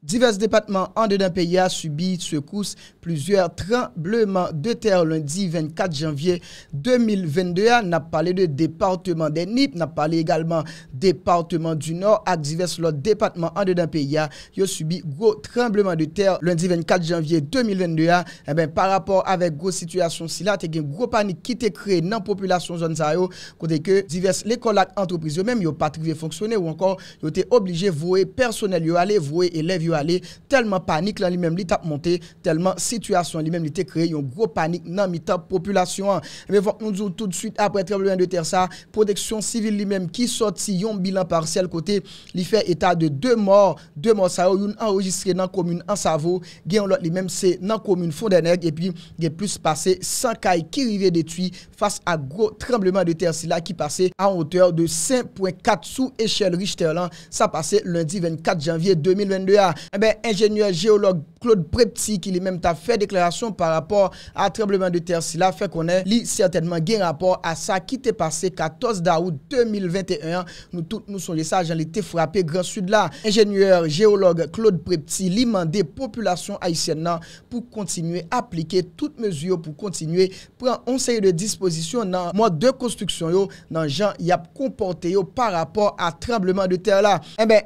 Divers depatman an de dan peya subi se kous plusieurs trembleman de ter lundi 24 janvye 2022. Na pale de departman de Nip, na pale egalman departman du nor ak divers lot depatman an de dan peya yo subi gwo trembleman de ter lundi 24 janvye 2022 e ben par rapport avek gwo situasyon sila te gen gwo panik ki te kre nan populasyon zon zayon kote ke divers lekolak antropriyo menm yo patri ve fonksyone ou ankon yo te oblige voe personel yo ale, voe elev yo Alè, telman panik lan li mèm li tap monte, telman situasyon li mèm li te kre yon gro panik nan mitan populasyon. Mèm vòk nou djou tout süt apre trembleman de ter sa, proteksyon sivil li mèm ki soti yon bilan parsel kote li fè etat de 2 mor, 2 mor sa yon yon enregistre nan komoun an sa vò, gen yon lot li mèm se nan komoun fondenèk, epi gen plus pase 100 kay ki rive detui, fas a gro trembleman de ter si la ki pase an oteur de 5.4 sou echel riche ter lan, sa pase lundi 24 janvye 2022. Eh Engenyeur geolog Claude Prepti ki li men ta fè deklarasyon pa rapor a trembleman de ter si la fè eh konè li certainman gen rapor a sa ki te pase 14 Daoud 2021 nou sonje sa jan li te frapè gran sud la. Engenyeur geolog Claude Prepti li men de populasyon ayisyen nan pou kontinuè aplike tout mezyo pou kontinuè pren onseye de dispozisyon nan mwad de konstruksyon yo nan jan yap komporte yo pa rapor a trembleman de ter la.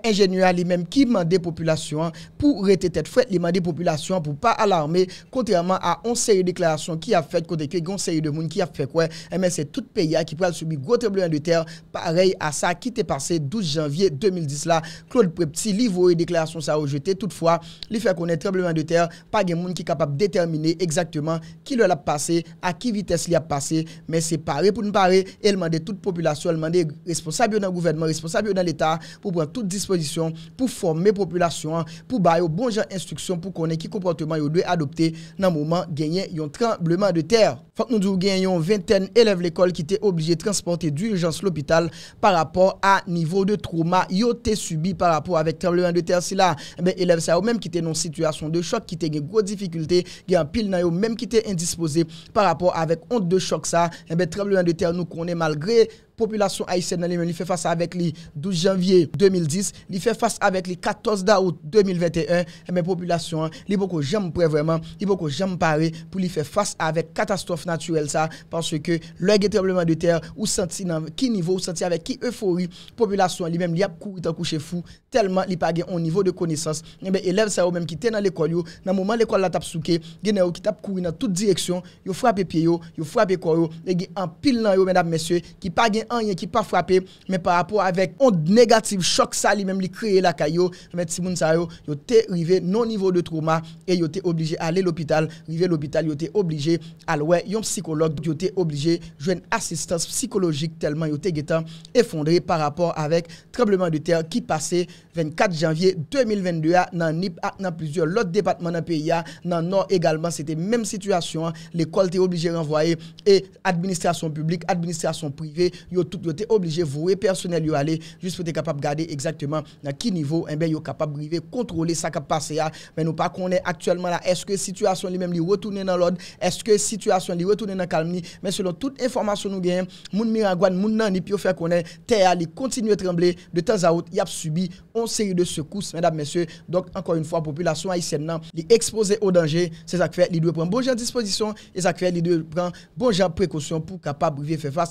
Engenyeur li men ki men de populasyon pour rester tête fouette, les des populations pour pas alarmer, contrairement à une série de déclarations qui a fait côté que une série de monde qui a fait quoi, mais eh c'est tout pays qui peut subir gros tremblement de terre, pareil à ça qui était passé 12 janvier 2010 là, Claude Prepti, livre et déclaration ça a rejeté, toutefois, il fait connaître tremblement de terre, pas de monde qui est capable de déterminer exactement qui l'a passé, à qui vitesse il a passé, mais c'est pareil pour nous parler, et demande toute population, demande responsable dans le gouvernement, responsable dans l'État, pour prendre toute disposition, pour former population pou ba yo bon jan instruksyon pou konen ki kompratman yo dwe adopte nan mouman genyen yon trembleman de ter. Fak nou dwe genyen yon 20en elev l'ekol ki te obliye transporte d'urjans l'opital par rapport a nivou de trouma yo te subi par rapport avek trembleman de ter si la. Ebe elev sa yo menm ki te non situasyon de chok ki te genye gwo difficulte genye an pil nan yo menm ki te indispose par rapport avek onde de chok sa. Ebe eh trembleman de ter nou konen malgre... populasyon Aïsè nan li men li fè fòs avèk li 12 janvye 2010, li fè fòs avèk li 14 daout 2021 e mè populasyon li pou kò jèm prè vèman, li pou kò jèm parè pou li fè fòs avèk katastrof naturel sa panso ke lò gètebleman de ter ou santi nan ki nivou, ou santi avèk ki eufori, populasyon li men li ap kou tan kouche fou, telman li pa gen on nivou de konesans, e mè elev sa yo men ki tenan l'ekol yo, nan mouman l'ekol la tap souke genè yo ki tap kou nan tout direksyon yo fwape pie yo, yo fwa an yon ki pa frape, men pa rapor avek ond negatif, chok sali, men li kreye la ka yo, mèd Simon Tsao, yo te rive non nivou de trouma, e yo te oblige ale l'hôpital, rive l'hôpital, yo te oblige alwe, yon psikolog, yo te oblige jwen asistans psikologik, telman yo te getan efondre par rapor avek trebleman de ter ki pase 24 janvye 2022 nan NIP, nan plusieurs lot depatman nan PIA, nan NOR, egalman, se te menm situasyon, le kol te oblige renvoye, e administrasyon publik, yo te oblige vowe personel yo ale jist pou te kapap gade ekzakteman nan ki nivou, enbe eh yo kapap brive kontrole sa kapase ya, men nou pa konen aktuelman la eske situasyon li men li wotounen nan lod eske situasyon li wotounen nan kalmni men selon tout informasyon nou gen moun miragwan, moun nan li pyo fè konen te ya li kontinue tremble, de tans a out yap subi, on seri de sekous mèdap mèsyo, donk ankon yon fwa, populasyon ay sè nan li ekspose au danje se zak fè, li dwe pren bon jan disposisyon se zak fè, li dwe pren bon jan prekosyon pou kapap brive f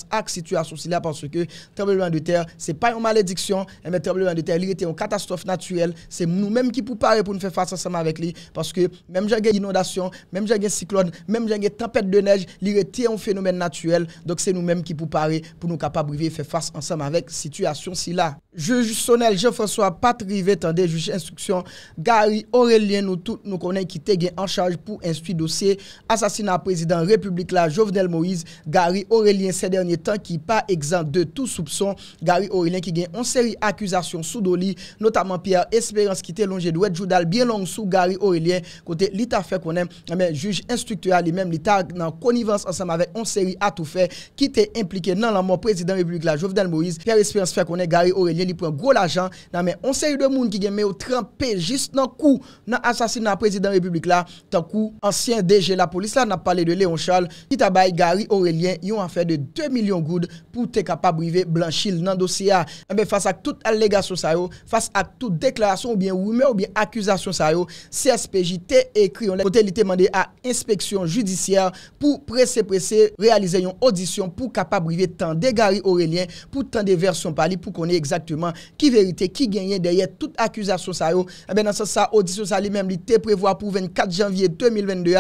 parce que tremblement de terre, ce n'est pas une malédiction, mais eh tremblement de terre, il était une catastrophe naturelle. C'est nous-mêmes qui pouvons parler pour nous faire face ensemble avec lui. Parce que même j'ai une inondation, même j'ai un cyclone, même j'ai une tempête de neige, il était un phénomène naturel. Donc c'est nous-mêmes qui pouvons parler pour nous capables de faire face ensemble avec situation si là. Juge Sonel Jean-François Patrivé, tendez, juge instruction, Gary Aurélien, nous tous nous connaissons qui était en charge pour instruire dossier assassinat président République la Jovenel Moïse, Gary Aurélien ces derniers temps qui pas zan de tou soupson. Gary Aurelien ki gen yon seri akusasyon sou do li notaman Pierre Esperance ki te longe dwe djoudal bien long sou Gary Aurelien kote li ta fe konen juj instruktural li men li ta nan konivans ansam avek yon seri atou fe ki te implike nan la moun prezident republik la Jovdan Moise. Pierre Esperance fe konen Gary Aurelien li pren gwo l ajan nan men yon seri de moun ki gen me ou trempe jist nan kou nan asasin nan prezident republik la tan kou ansyen DG la polis la nan pale de Leon Charles ki tabay Gary Aurelien yon afe de 2 milyon goud pou te kapabrive Blanchil nan dosya. Fas ak tout allegasyon sa yo, fas ak tout deklarasyon ou bien woumen ou bien akuzasyon sa yo, CSPJ te ekriyon le. Potelite mande a inspeksyon judisyar pou prese-prese realize yon audisyon pou kapabrive tan de gari aurelien, pou tan de versyon pali pou konye ekzaktouman ki verite, ki genye derye tout akuzasyon sa yo. Nan sa sa, audisyon sa li menm li te prevoa pou 24 janvye 2022.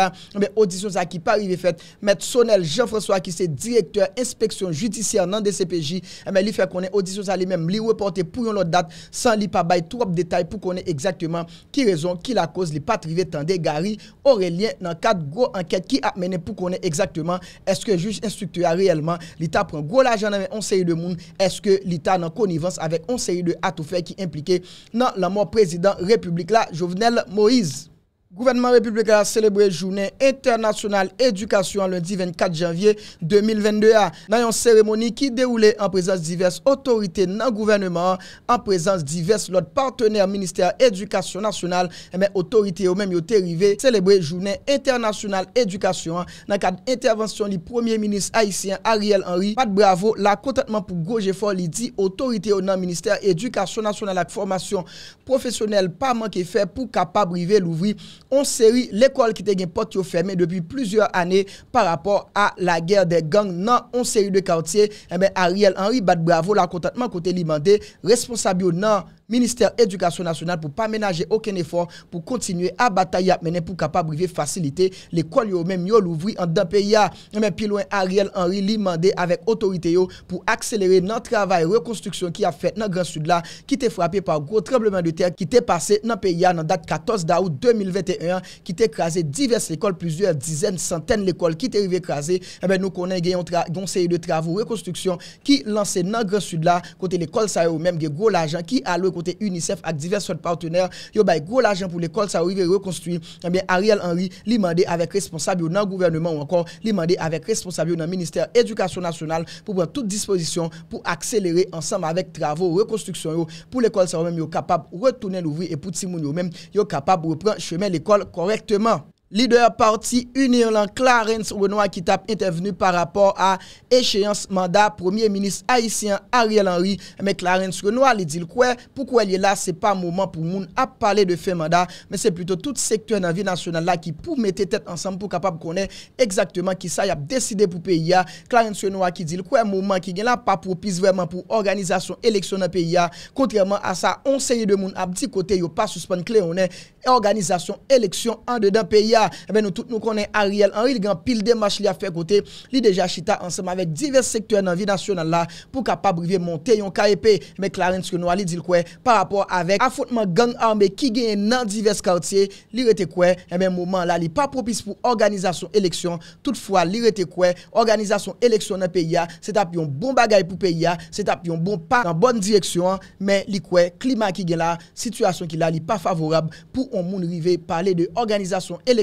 Audisyon sa ki pari vefet, met Sonel Jean-François ki se direktor inspeksyon judisyar nan de CPJ. Eman eh li fè konen audisyons alimèm li reporte pou yon lot dat san li pa baye trop detay pou konen exactement ki rezon ki la koz li patrive tan de gari. Orèlien nan kat gro anket ki ap mènen pou konen exactement eske juj instruktura reèlman li ta prèm gro la janan anseye de moun. Eske li ta nan konivans avek anseye de atoufè ki implike nan la mò prezident republik la Jovenel Moïse. Gouvernement Republika a celebre Jounen Internasyonal Edukasyon lundi 24 janvye 2022 nan yon seremoni ki deroule an prezans divers otorite nan gouvernement an prezans divers lot partener Ministère Edukasyon Nasyonal e eh men otorite yo menm yo terive celebre Jounen Internasyonal Edukasyon nan kat intervensyon li Premier Ministre Haitien Ariel Henry pat bravo la kontatman pou goje for li di otorite yo nan Ministère Edukasyon Nasyonal ak formasyon profesyonel pa manke fe pou kapabrive louvri On seri l'ekwal ki te gen pot yo ferme depi plizur ane pa rapor a la ger de gang nan on seri de kantye. Emen eh Ariel Henry bat bravo la kontatman kote li mande responsabyo nan Ministèr Edukasyon Nasyonal pou pa menaje oken efor pou kontinue a batayap menen pou kapabrive fasilite l'ekol yo mèm yo louvri an dèn pe ya non, mèm pilouen Ariel Henry li mande avèk otorite yo pou akselere nan travay rekonstruksyon ki a fè nan Gran Sudla ki te frapi par gwo trembleman de ter ki te pase nan pe ya nan dat 14 da ou 2021 ki te krasè divers l'ekol, plusieurs dizèn, santèn l'ekol ki te rive krasè, mèm nou konen gen yon seri de travou rekonstruksyon ki lanse nan Gran Sudla kote l'ekol sa yo mèm gen gwo l'ajan ki alwe côté UNICEF avec divers autres partenaires, yo bay gros l'argent pour l'école ça arrive reconstruire. et eh bien Ariel Henry li mandé avec responsable dans le gouvernement ou encore li mandé avec responsable dans le ministère éducation nationale pour prendre toute disposition pour accélérer ensemble avec travaux reconstruction pour l'école ça même yo capable retourner l'ouvrir et pour ti moun yo même yo capable reprendre chemin l'école correctement. Lider parti unir lan Clarence Renoir ki tap intervenu par rapport a echeyans manda. Premier Ministre Haitien Ariel Henry. Mè Clarence Renoir li dil kwe pou kwe li la se pa mouman pou moun ap pale de fe manda. Mè se pluto tout sektur nan vi nasyonal la ki pou mette tet ansam pou kapap konen egzaktman ki sa yap deside pou PIA. Clarence Renoir ki dil kwe mouman ki gen la pa propis vèman pou organizasyon eleksyon nan PIA. Kontrèman a sa onseye de moun ap di kote yo pa suspan kle one e organizasyon eleksyon an dedan PIA. Ebe eh nou tout nou konen Ariel Henry Ligan pil demache li a fekote Li deja chita anseman vek divers sektor nan vi nasyonan la Pou kapabrive monte yon karepe Me Clarence Kenoa li dil kwe Par apor avek afotman gang arme Ki genye nan divers kartye Li rete eh kwe, ebe mouman la li pa propis pou Organizasyon eleksyon, toutfwa li rete kwe Organizasyon eleksyon nan pe ya Se tap yon bon bagay pou pe ya Se tap yon bon pa nan bon direksyon Me li kwe, klima ki gen la Sityasyon ki la li pa favorab Pou on moun rive pale de organizasyon eleksyon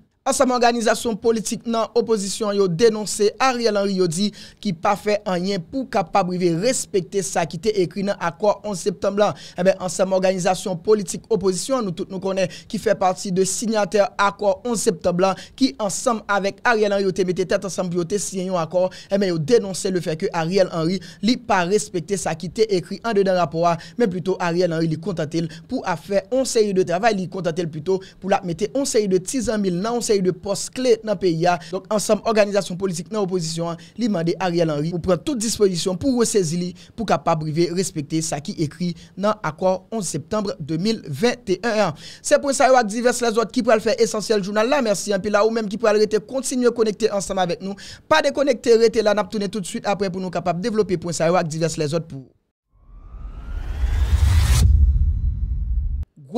Ansem organizasyon politik nan oposisyon yo denonse Ariel Henry yo di ki pa fe anyen pou ka pa brive respekte sa ki te ekri nan akor 11 septemblan. Emen ansem organizasyon politik oposisyon nou tout nou konen ki fe parti de signater akor 11 septemblan ki ansem avek Ariel Henry yo te mette tet ansem biyo te signyon akor. Emen eh yo denonse le fe ke Ariel Henry li pa respekte sa ki te ekri an de den raporan men pluto Ariel Henry li kontatil pou a fe onseyi de travay li kontatil pluto pou la mette onseyi de tizan mil nan 11 septemblan. Sè yu de pos kle nan PIA. Donc, ansem, organizasyon politik nan oposisyon, li mande Ariel Henry pou pran tout disposition pou resèzili pou kapap brivé respekté sa ki ekri nan akor 11 septembre 2021. Sè pou sa yo ak divers lesot ki pou al fè esensyel jounal la, mersi. Anpi la ou menm ki pou al rete, kontsinyon konnekte ansem avèk nou. Pa de konnekte rete la, nap tounen tout süt apre pou nou kapap developi pou sa yo ak divers lesot pou...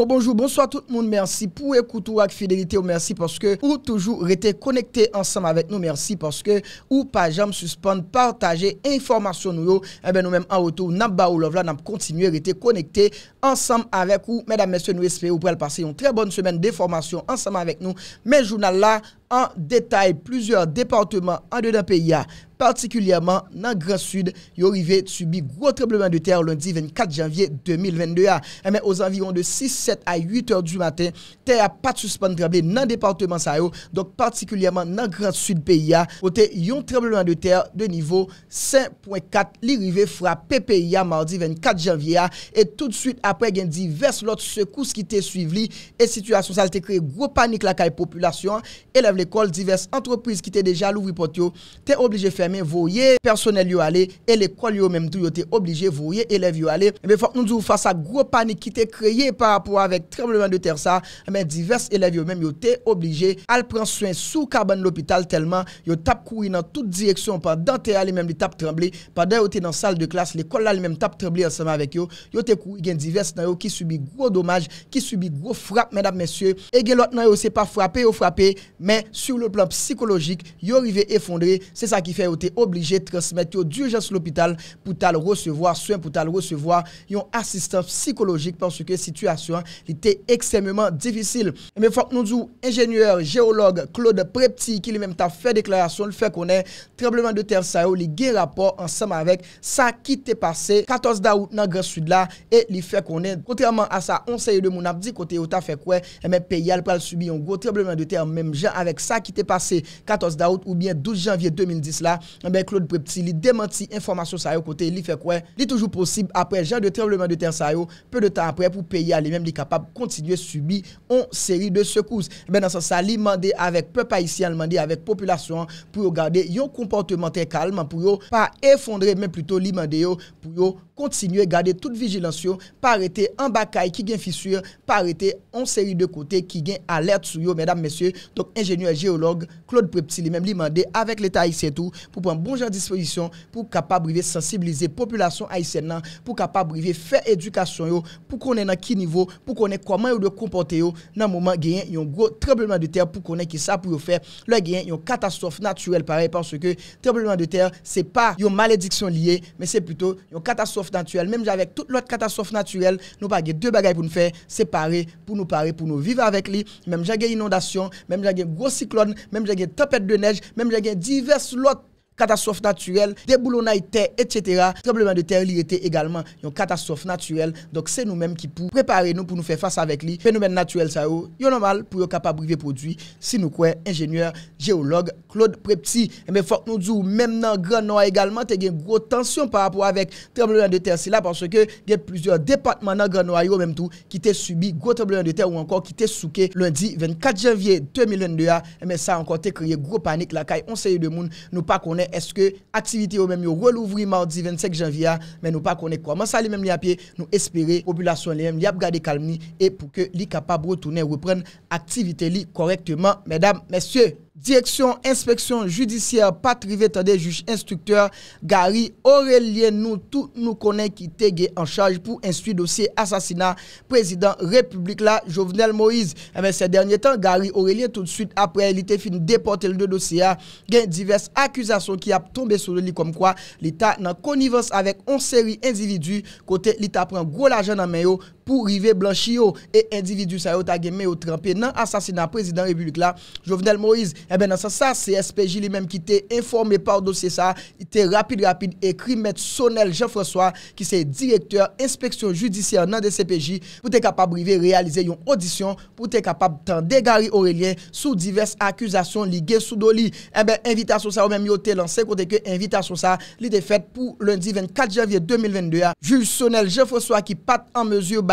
bonjour, bonsoir tout le monde. Merci pour écouter avec fidélité. Merci parce que vous toujours été connecté ensemble avec nous. Merci parce que ou pas jamais suspendre, partager information nous. Et eh ben, nous même en retour, nous ou love à être connectés ensemble avec vous. Mesdames, messieurs, nous espérons vous pourrez passer une très bonne semaine de ensemble avec nous. mes journal là, En detay, plusieurs départements en dedans PIA, particulièrement nan Grand Sud, yon rive subi gros tremblement de terre lundi 24 janvier 2022. Amen, eh aux environs de 6, 7 à 8 heures du matin, terre a pas de suspens de tremblement nan département Sao, donc particulièrement nan Grand Sud PIA, ote yon tremblement de terre de niveau 5.4 li rive frappé PIA mardi 24 janvier. Et tout de suite après, gen dit, vers l'autre secousse qui t'est suivi, et situation, ça a été créé gros panique la caille population, et la vl Ekol, divers entreprise ki te deja louvri pot yo, te oblije feme, vouye personel yo ale, e l'ekol yo menm tou yo te oblije, vouye elev yo ale. Ebe fok nou djou fasa gro panik ki te kreye parapou avèk trembleman de ter sa, ebe divers elev yo menm yo te oblije, al pran suen sou karbon l'opital telman, yo tap koui nan tout direksyon, pa dante alè menm di tap tremble, pa dante yo te nan sal de klas, l'ekol alè menm tap tremble ansama avèk yo, yo te koui gen divers nan yo ki subi gro domaj, ki subi gro frap menm ap mesye, e gen lot nan yo se pa frapè yo frapè, menm, sur le plan psikologik, yo rive efondre, se sa ki fe yo te oblige transmette yo dirjes l'hopital pou tal recevoi, swen pou tal recevoi yon asistan psikologik, pwansou ke situasyon li te eksememen difisil. Eme fok nou djou enjenyeur, geolog, Claude Prepti ki li menm ta fe deklarasyon, li fe konen trebleman de ter sa yo, li gen rapor ansam avek sa ki te pase 14 da ou nan gren sud la, e li fe konen. Kontraman a eh sa onseye de moun ap di kote yo ta fe kwe, eme peyal pral subi yon go, trebleman de ter menm jan avek Sa ki te pase 14 daout ou bien 12 janvye 2010 la, ben Claude Prepti li demanti informasyon sa yo kote li fe kwen li toujou posib apre jan de trembleman de ten sa yo, pe de tan apre pou peyi ale men li kapab kontinye subi on seri de sekouz. Eh ben ansan sa li mande avek pe paisyen, li mande avek populasyon pou yo gade yon kompontementen kalman pou yo pa efondre men pluto li mande yo pou yo kalman. kontinue gade tout vigilansyo, pa arete an bakay ki gen fisur, pa arete an seri de kote ki gen alert sou yo, mèdame, mèsyo, tonk engenye geolog, Claude Preptili, mèm li mande avèk l'Etat Aïsien tou, pou pran bon jan dispozisyon, pou kapabrive sensibilize populasyon Aïsien nan, pou kapabrive fè edukasyon yo, pou konen nan ki nivou, pou konen koman yo de kompote yo nan mouman genyen yon gro trebleman de ter pou konen ki sa pou yo fè, lè genyen yon katastrof naturel pare, pwansou ke trebleman de ter, se pa yon maledikson catastrophe même avec toute l'autre catastrophe naturelle, nous pas deux bagages pour nous faire séparer, pour nous parer, pour nous vivre avec lui. Même j'ai inondation, même j'ai gros cyclone, même j'ai tempête de neige, même j'ai diverses autres Katastrof naturel, deboulonay ter, etc. Trebleman de ter li rete egalman yon katastrof naturel Dok se nou menm ki pou prepare nou pou nou fe fasa vek li Fenomen naturel sa yo, yon nan mal pou yo kapabrive prodwi Si nou kwen, enjenyeur, geolog, Claude Prepti Eme eh fok nou djou, menm nan granoa egalman te gen gro tansyon parapou avek Trebleman de ter, se eh la panso ke gen plizor departman nan granoa yo menm tou Ki te subi gro trebleman de ter ou ankon ki te souke Lundi 24 janvye 2012, eme sa ankon te kreye gro panik La kay onseye de moun nou pa kone est-ce que activité au même yo relouvri mardi 25 janvier mais nous pas connaît comment ça les même li à pied nous espérer population li même a garder calme et pour que li capable retourner reprendre activité li correctement mesdames messieurs Direksyon inspeksyon judisyè patrive tade juche instukteur Gary Aurelien nou tout nou konen ki tege en chanj pou instu dosye asasina prezident republik la Jovenel Moïse. Se denye tan Gary Aurelien tout de suite apre li te fin depote le dosye a gen divers akusasyon ki ap tombe sou li kom kwa li ta nan konivans avek on seri individu kote li ta pren gwo la jen nan men yo. pou rive blanchi yo e individu sa yo tagi me yo trampi nan asasinan prezident republik la Jovenel Moïse e eh be nan sa sa CSPJ li menm ki te informe par dosye sa i te rapide rapide e krimet Sonel Jefreswa ki se direkteur inspeksyon judisyen nan de CPJ pou te kapab rive realize yon audisyon pou te kapab tan degari Aurelien sou divers akuzasyon li ge sou do li e eh be invita son sa ou menm yo te lan se koteke invita son sa li te fet pou lundi 24 janvier 2022 ju Sonel Jefreswa ki pat en mesur ba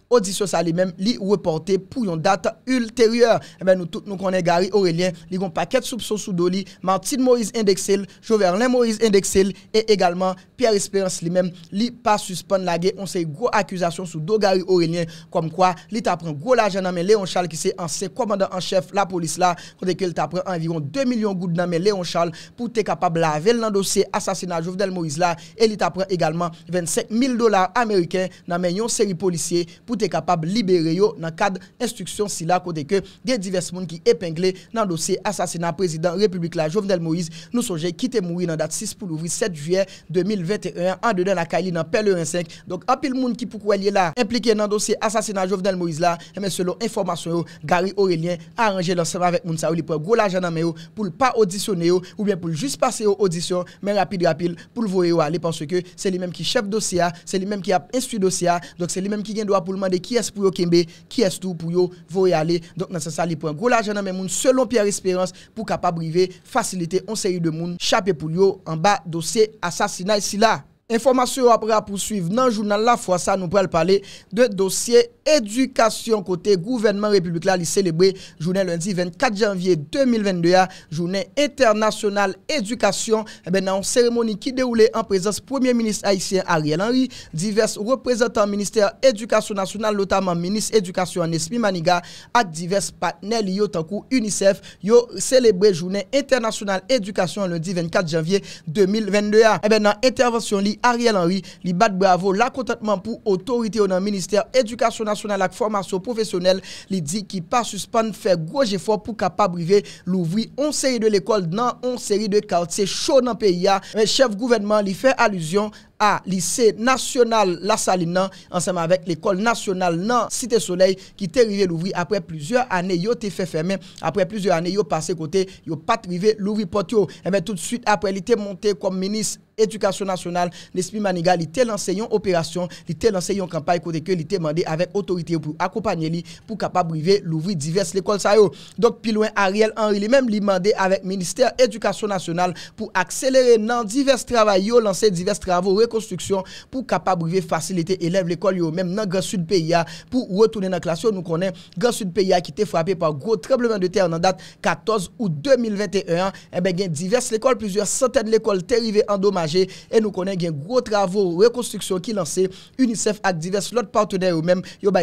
audisyon sa li men li reporte pou yon data ulteryeur. E eh ben nou tout nou konen Gary Aurelien, li gon paket soubso sou do li, Martin Maurice Indexel, Joverlin Maurice Indexel, e egalman Pierre Esperance li men li pa suspon la ge, on se y go akuzasyon sou do Gary Aurelien, kom kwa li ta pren go laje nanmen Leon Charles ki se anse komanda anchef la polis la, konde ke li ta pren anviron 2 milyon gout nanmen Leon Charles pou te kapab lavel nan dosye asasina Jovedel Maurice la, e li ta pren egalman 25 mil dolar ameriken nanmen yon seri polisye pou e kapab libere yo nan kade instruksyon sila kode ke den diverse moun ki epengle nan dosye asasina prezident Republik la Jovenel Moïse nou sonje kite mouri nan dat 6 pou l'ouvri 7 juyè 2021 an de den la kaili nan pelle 1-5. Donk apil moun ki pou kwe liye la implike nan dosye asasina Jovenel Moïse la eme eh selo informasyon yo Gary Aurelien a range lansama vek moun sa ou li pou gola janan me yo pou l pa audisyon yo ou bien pou l jist pase yo audisyon men rapide rapide pou l vore yo a li panso ke se li menm ki chep dosya, se li menm ki ap instu dosya, donk se ki es pou yo kembe, ki es tou pou yo vore ale, donk nan sa sa li pou an gwo la janan men moun, selon pierre esperance, pou kapab rive, fasilite, on se yi de moun chape pou yo, an ba dosye asasina, e si la Informasyon apre a porsuiv nan jounan la fwa sa nou pral pale de dosye edukasyon kote gouvernement republik la li celebre jounen lundi 24 janvye 2022 a jounen internasyonal edukasyon. E ben nan seremoni ki deroule an prezans Premier Ministre Haitien Ariel Henry, divers reprezentant minister edukasyon nasyonal, lotaman Ministre edukasyon Nesmi Maniga ak divers patnel yo tankou UNICEF yo celebre jounen internasyonal edukasyon lundi 24 janvye 2022 a. E ben nan intervensyon li edukasyon. Ariel Henry li bat bravo la kontatman pou otorite ou nan minister edukasyon nasyonal ak formasyon profesyonel li di ki pa suspande fe gouje fò pou kapabrive louvri on seri de l'ekol nan on seri de kalte se chou nan peya. Un chef gouvenman li fe aluzyon... a lisey nasyonal la sali nan ansenman vek l'ekol nasyonal nan site soley ki te rive louvri apre plusieurs aney yo te fe fermen apre plusieurs aney yo pase kote yo pat rive louvri pot yo. Ebe eh tout suite apre li te monte kom menis edukasyon nasyonal, Nespi Maniga li te lanceyon operasyon, li te lanceyon kampay kote ke li te mande avek otorite yo pou akopanye li pou kapab rive louvri divers lekol sa yo. Dok pilouen Ariel Henry li menm li mande avek minister edukasyon nasyonal pou akselere nan divers travay yo lanse divers travoye construction pour capable de faciliter élèves l'école même dans grand sud pays hein, pour retourner dans la classe nous connaît grand sud pays hein, qui était frappé par gros tremblement de terre en date 14 août 2021 et eh ben diverses écoles plusieurs centaines d'écoles été endommagées et nous connaît gen gros travaux reconstruction qui lancé UNICEF a divers autres partenaires eux même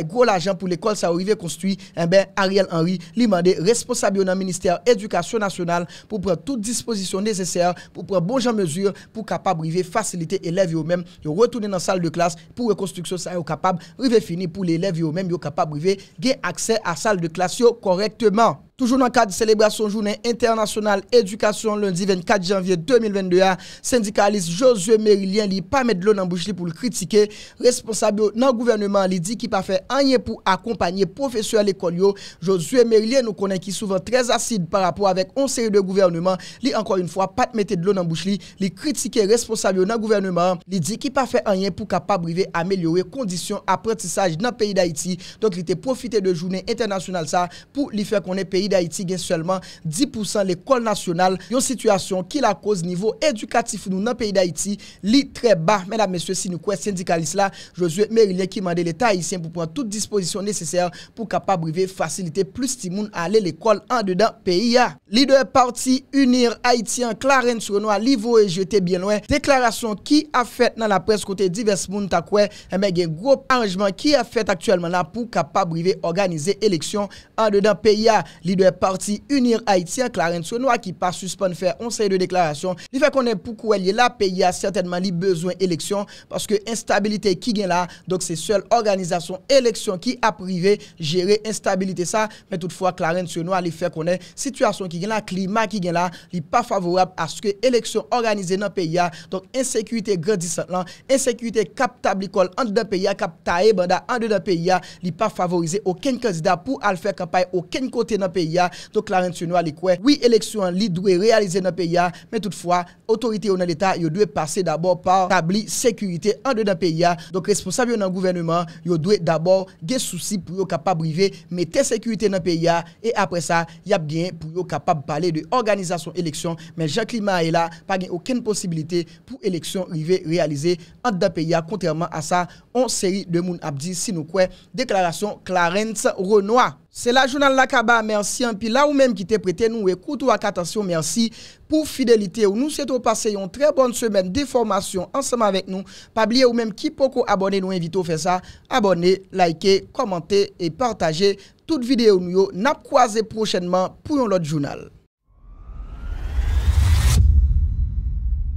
gros l'argent pour l'école ça arrivé construit et eh ben, Ariel Henry lui mandé responsable dans ministère éducation nationale pour prendre toutes dispositions nécessaires pour prendre bon mesure pour capable de faciliter élèves eux-mêmes, dans la salle de classe pour reconstruction ça est capable, river fini pour l'élève eux même, yo capable river, gain accès à la salle de classe correctement. Toujou nan kad, celebra son jounen Internasyonal Edukasyon lundi 24 janvye 2022. Syndikalist Josue Merilien li pa mette loun an bouch li pou l kritike. Responsabio nan gouverneman li di ki pa fe anyen pou akompany profesyon al ekol yo. Josue Merilien nou konen ki souvan trez asid par apou avèk on seri de gouverneman li anko yon fwa pat mette loun an bouch li li kritike responsabio nan gouverneman li di ki pa fe anyen pou ka pa brive amelyore kondisyon apretisaj nan peyi d'Haïti. Donk li te profite de jounen Internasyonal sa pou li fe konen peyi d'Haïti gen selman 10% l'ekol nasyonal. Yon situasyon ki la koz nivou edukatif nou nan peyi d'Haïti li treba. Medan mesye si nou kwen syndikalis la, Josue Merilien ki mande l'Etat haïtien pou pwant tout disposition neseser pou kapabrive, fasilite plus timoun ale l'ekol an de dan peyi a. Li de parti unir Haïti an klaren sou nou a li vou e jete bien ouen. Deklarasyon ki a fet nan la pres kote divers moun takwe eme gen grob arjman ki a fet aktuelman la pou kapabrive organize eleksyon an de dan peyi a. Li de parti Unir Haitien, Clarence Seunoy ki pa suspon fè onseye de deklarasyon. Li fè konè pou kouè li la peyi a certainman li bezwen eleksyon paske instabilite ki gen la, donk se sèl organizasyon eleksyon ki aprive jere instabilite sa, men toutfwa Clarence Seunoy li fè konè situasyon ki gen la, klima ki gen la, li pa favorab aske eleksyon organizen nan peyi a, donk ensekwite gradisant lan, ensekwite kap tablikol an de de peyi a, kap taebanda an de de peyi a, li pa favorize oken kandida pou al fè kampay oken kote nan peyi Don Clarence Renoir li kwe, wi eleksyon li dwe realize nan peya, men toutfwa, otorite ou nan l'Etat yo dwe pase dabor par tabli sekurite an de nan peya. Don responsabye ou nan gouvennman, yo dwe dabor gen souci pou yo kapab rive, men te sekurite nan peya, e apre sa, yap gen pou yo kapab pale de organizasyon eleksyon, men Jacques-Limard e la, pa gen oken posibilite pou eleksyon rive realize an de nan peya, kontrèman a sa, on seri de moun abdi si nou kwe, deklarasyon Clarence Renoir. Se la jounal lakaba, mersi anpi la ou menm ki te prete nou e koutou ak atasyon, mersi pou fidelite ou nou se to pase yon tre bonn semen de formasyon ansama vek nou. Pa blye ou menm ki poko abone nou evito fe sa, abone, like, komante e partaje tout videyo nou yo nap kwaze prochenman pou yon lot jounal.